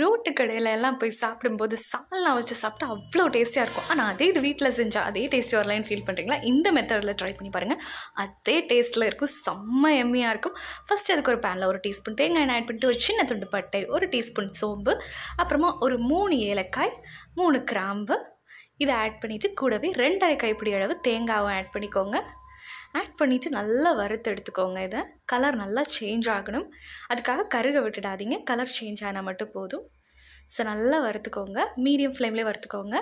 road கடையில் எல்லாம் போய் சாப்பிடும்போது சால்னா வச்சு சாப்பிட்டா அவ்வளோ டேஸ்டியாக இருக்கும் ஆனால் அதே இது வீட்டில் செஞ்சால் அதே டேஸ்ட் வரலன்னு ஃபீல் பண்ணுறீங்களா இந்த மெத்தடில் ட்ரை பண்ணி பாருங்கள் அதே டேஸ்ட்டில் இருக்கும் செம்ம எம்மியாக இருக்கும் ஃபஸ்ட்டு அதுக்கு ஒரு பேனில் ஒரு டீஸ்பூன் தேங்காய் ஆட் பண்ணிட்டு ஒரு சின்ன துண்டு பட்டை ஒரு டீஸ்பூன் சோம்பு அப்புறமா ஒரு மூணு ஏலக்காய் மூணு கிராம்பு இதை ஆட் பண்ணிவிட்டு கூடவே ரெண்டரை கைப்பிடி அளவு தேங்காவும் ஆட் பண்ணிக்கோங்க ஆட் பண்ணிவிட்டு நல்லா வறுத்து எடுத்துக்கோங்க இதை கலர் நல்லா சேஞ்ச் ஆகணும் அதுக்காக கருக விட்டுடாதீங்க கலர் சேஞ்ச் ஆனால் மட்டும் போதும் ஸோ நல்லா வறுத்துக்கோங்க மீடியம் ஃப்ளேம்லேயே வறுத்துக்கோங்க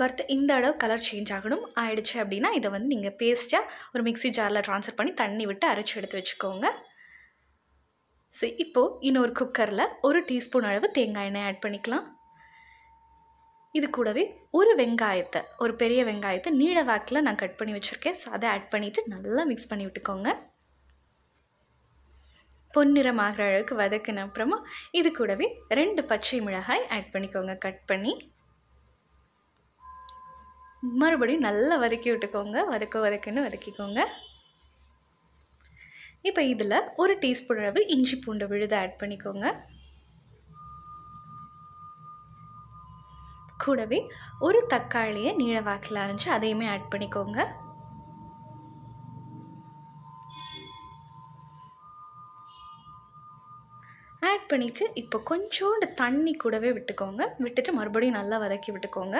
வறுத்து இந்த அளவு கலர் சேஞ்ச் ஆகணும் ஆயிடுச்சு அப்படின்னா இதை வந்து நீங்கள் பேஸ்ட்டாக ஒரு மிக்சி ஜாரில் ட்ரான்ஸ்ஃபர் பண்ணி தண்ணி விட்டு அரைச்சி எடுத்து வச்சுக்கோங்க ஸோ இப்போது இன்னொரு குக்கரில் ஒரு டீஸ்பூன் அளவு தேங்காய் எண்ணெய் ஆட் பண்ணிக்கலாம் இது கூடவே ஒரு வெங்காயத்தை ஒரு பெரிய வெங்காயத்தை நீள வாக்கில் நான் கட் பண்ணி வச்சுருக்கேன் ஸோ அதை ஆட் பண்ணிவிட்டு நல்லா மிக்ஸ் பண்ணி விட்டுக்கோங்க பொன்னிறம் ஆகிற அளவுக்கு வதக்கின அப்புறமா இது கூடவே ரெண்டு பச்சை மிளகாய் ஆட் பண்ணிக்கோங்க கட் பண்ணி மறுபடியும் நல்லா வதக்கி விட்டுக்கோங்க வதக்க வதக்குன்னு வதக்கிக்கோங்க இப்போ இதில் ஒரு டீஸ்பூன் அளவு இஞ்சி பூண்டு விழுதை ஆட் பண்ணிக்கோங்க கூடவே ஒரு தக்காளியை நீள வாக்கில் அரைஞ்சி அதையுமே ஆட் பண்ணிக்கோங்க ஆட் பண்ணிவிட்டு இப்போ கொஞ்சோண்டு தண்ணி கூடவே விட்டுக்கோங்க விட்டுட்டு மறுபடியும் நல்லா வதக்கி விட்டுக்கோங்க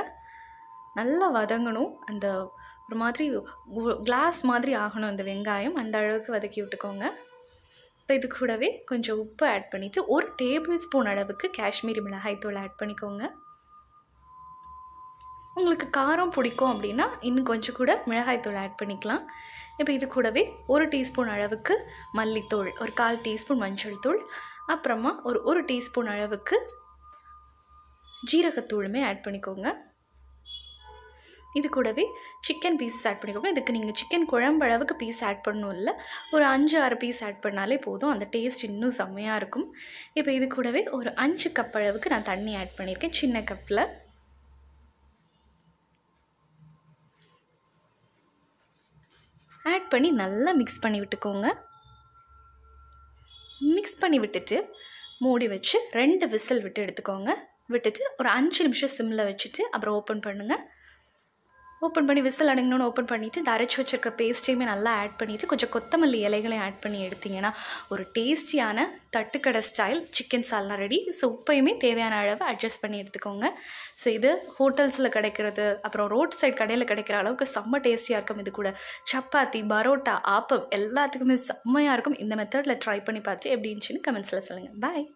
நல்லா வதங்கணும் அந்த ஒரு மாதிரி கிளாஸ் மாதிரி ஆகணும் அந்த வெங்காயம் அந்த அளவுக்கு வதக்கி விட்டுக்கோங்க இப்போ இது கூடவே கொஞ்சம் உப்பு ஆட் பண்ணிவிட்டு ஒரு டேபிள் ஸ்பூன் அளவுக்கு காஷ்மீரி தூள் ஆட் பண்ணிக்கோங்க உங்களுக்கு காரம் பிடிக்கும் அப்படின்னா இன்னும் கொஞ்சம் கூட மிளகாய்த்தூள் ஆட் பண்ணிக்கலாம் இப்போ இது கூடவே ஒரு டீஸ்பூன் அளவுக்கு மல்லித்தூள் ஒரு கால் டீஸ்பூன் மஞ்சள் தூள் அப்புறமா ஒரு ஒரு டீஸ்பூன் அளவுக்கு ஜீரகத்தூளுமே ஆட் பண்ணிக்கோங்க இது கூடவே சிக்கன் பீஸஸ் ஆட் பண்ணிக்கோங்க இதுக்கு நீங்கள் சிக்கன் குழம்பு அளவுக்கு பீஸ் ஆட் பண்ணணும் இல்லை ஒரு அஞ்சு ஆறு பீஸ் ஆட் பண்ணாலே போதும் அந்த டேஸ்ட் இன்னும் செம்மையாக இருக்கும் இப்போ இது கூடவே ஒரு அஞ்சு கப் அளவுக்கு நான் தண்ணி ஆட் பண்ணியிருக்கேன் சின்ன கப்பில் பண்ணி நல்லா மிக்ஸ் பண்ணி விட்டுக்கோங்க மிக்ஸ் பண்ணி விட்டுட்டு மூடி வச்சு ரெண்டு விசில் விட்டு எடுத்துக்கோங்க விட்டுட்டு ஒரு அஞ்சு நிமிஷம் சிம்மில் வச்சுட்டு அப்புறம் ஓப்பன் பண்ணுங்கள் ஓப்பன் பண்ணி விசில் அடங்கணும்னு ஓப்பன் பண்ணிவிட்டு அரைச்சி வச்சிருக்க பேஸ்ட்டையுமே நல்லா ஆட் பண்ணிவிட்டு கொஞ்சம் கொத்தமல்லி இலைகளையும் ஆட் பண்ணி எடுத்திங்கன்னா ஒரு டேஸ்டியான தட்டுக்கடை ஸ்டைல் சிக்கன் சால்னா ரெடி ஸோ உப்பையுமே தேவையான அளவு அட்ஜஸ்ட் பண்ணி எடுத்துக்கோங்க ஸோ இது ஹோட்டல்ஸில் கிடைக்கிறது அப்புறம் ரோட் சைட் கடையில் கிடைக்கிற அளவுக்கு செம்ம டேஸ்டியாக இருக்கும் இது கூட சப்பாத்தி பரோட்டா ஆப்பம் எல்லாத்துக்குமே செம்மையாக இருக்கும் இந்த மெத்தடில் ட்ரை பண்ணி பார்த்து எப்படி இருந்துச்சுன்னு கமெண்ட்ஸில் சொல்லுங்கள் பாய்